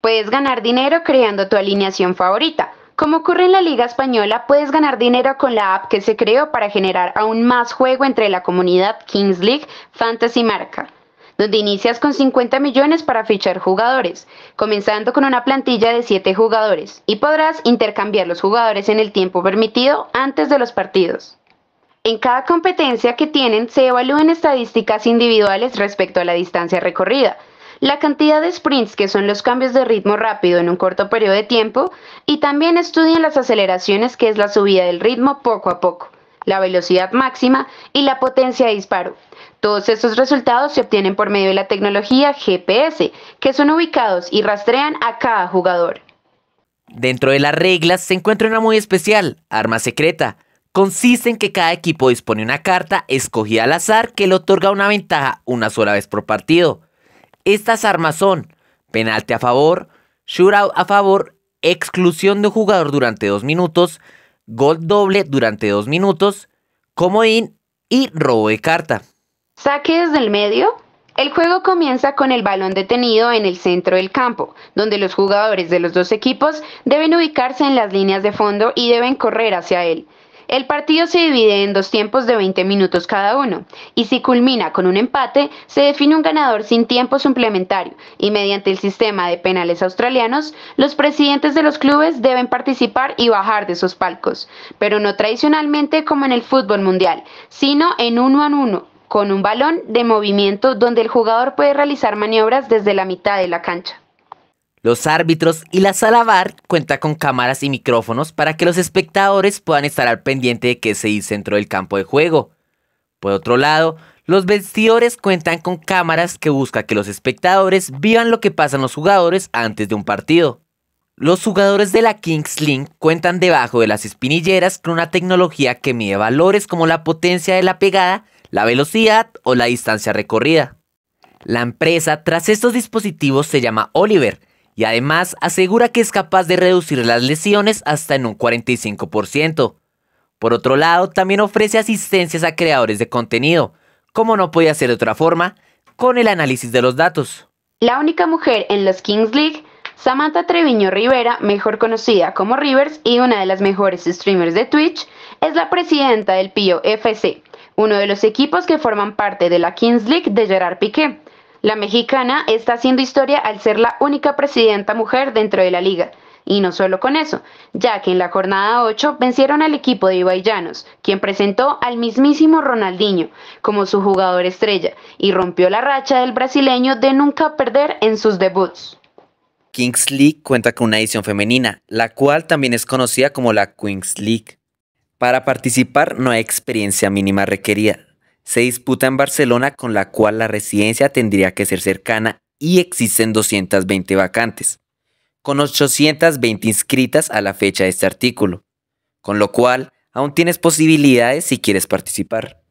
Puedes ganar dinero creando tu alineación favorita. Como ocurre en la Liga Española, puedes ganar dinero con la app que se creó para generar aún más juego entre la comunidad Kings League Fantasy Marca, donde inicias con 50 millones para fichar jugadores, comenzando con una plantilla de 7 jugadores, y podrás intercambiar los jugadores en el tiempo permitido antes de los partidos. En cada competencia que tienen se evalúan estadísticas individuales respecto a la distancia recorrida, la cantidad de sprints que son los cambios de ritmo rápido en un corto periodo de tiempo y también estudian las aceleraciones que es la subida del ritmo poco a poco, la velocidad máxima y la potencia de disparo. Todos estos resultados se obtienen por medio de la tecnología GPS, que son ubicados y rastrean a cada jugador. Dentro de las reglas se encuentra una muy especial, arma secreta. Consiste en que cada equipo dispone una carta escogida al azar que le otorga una ventaja una sola vez por partido estas armas son penalti a favor, shootout a favor, exclusión de jugador durante dos minutos, gol doble durante dos minutos, in y robo de carta. Saque desde el medio. El juego comienza con el balón detenido en el centro del campo, donde los jugadores de los dos equipos deben ubicarse en las líneas de fondo y deben correr hacia él. El partido se divide en dos tiempos de 20 minutos cada uno, y si culmina con un empate, se define un ganador sin tiempo suplementario, y mediante el sistema de penales australianos, los presidentes de los clubes deben participar y bajar de sus palcos, pero no tradicionalmente como en el fútbol mundial, sino en uno a uno, con un balón de movimiento donde el jugador puede realizar maniobras desde la mitad de la cancha. Los árbitros y la sala bar cuenta con cámaras y micrófonos para que los espectadores puedan estar al pendiente de qué se dice dentro del campo de juego. Por otro lado, los vestidores cuentan con cámaras que busca que los espectadores vivan lo que pasan los jugadores antes de un partido. Los jugadores de la Kings cuentan debajo de las espinilleras con una tecnología que mide valores como la potencia de la pegada, la velocidad o la distancia recorrida. La empresa tras estos dispositivos se llama Oliver, y además asegura que es capaz de reducir las lesiones hasta en un 45%. Por otro lado, también ofrece asistencias a creadores de contenido, como no podía ser de otra forma, con el análisis de los datos. La única mujer en los Kings League, Samantha Treviño Rivera, mejor conocida como Rivers y una de las mejores streamers de Twitch, es la presidenta del Pío FC, uno de los equipos que forman parte de la Kings League de Gerard Piqué, la mexicana está haciendo historia al ser la única presidenta mujer dentro de la liga. Y no solo con eso, ya que en la jornada 8 vencieron al equipo de Ibai quien presentó al mismísimo Ronaldinho como su jugador estrella y rompió la racha del brasileño de nunca perder en sus debuts. Kings League cuenta con una edición femenina, la cual también es conocida como la Queens League. Para participar no hay experiencia mínima requerida, se disputa en Barcelona con la cual la residencia tendría que ser cercana y existen 220 vacantes, con 820 inscritas a la fecha de este artículo, con lo cual aún tienes posibilidades si quieres participar.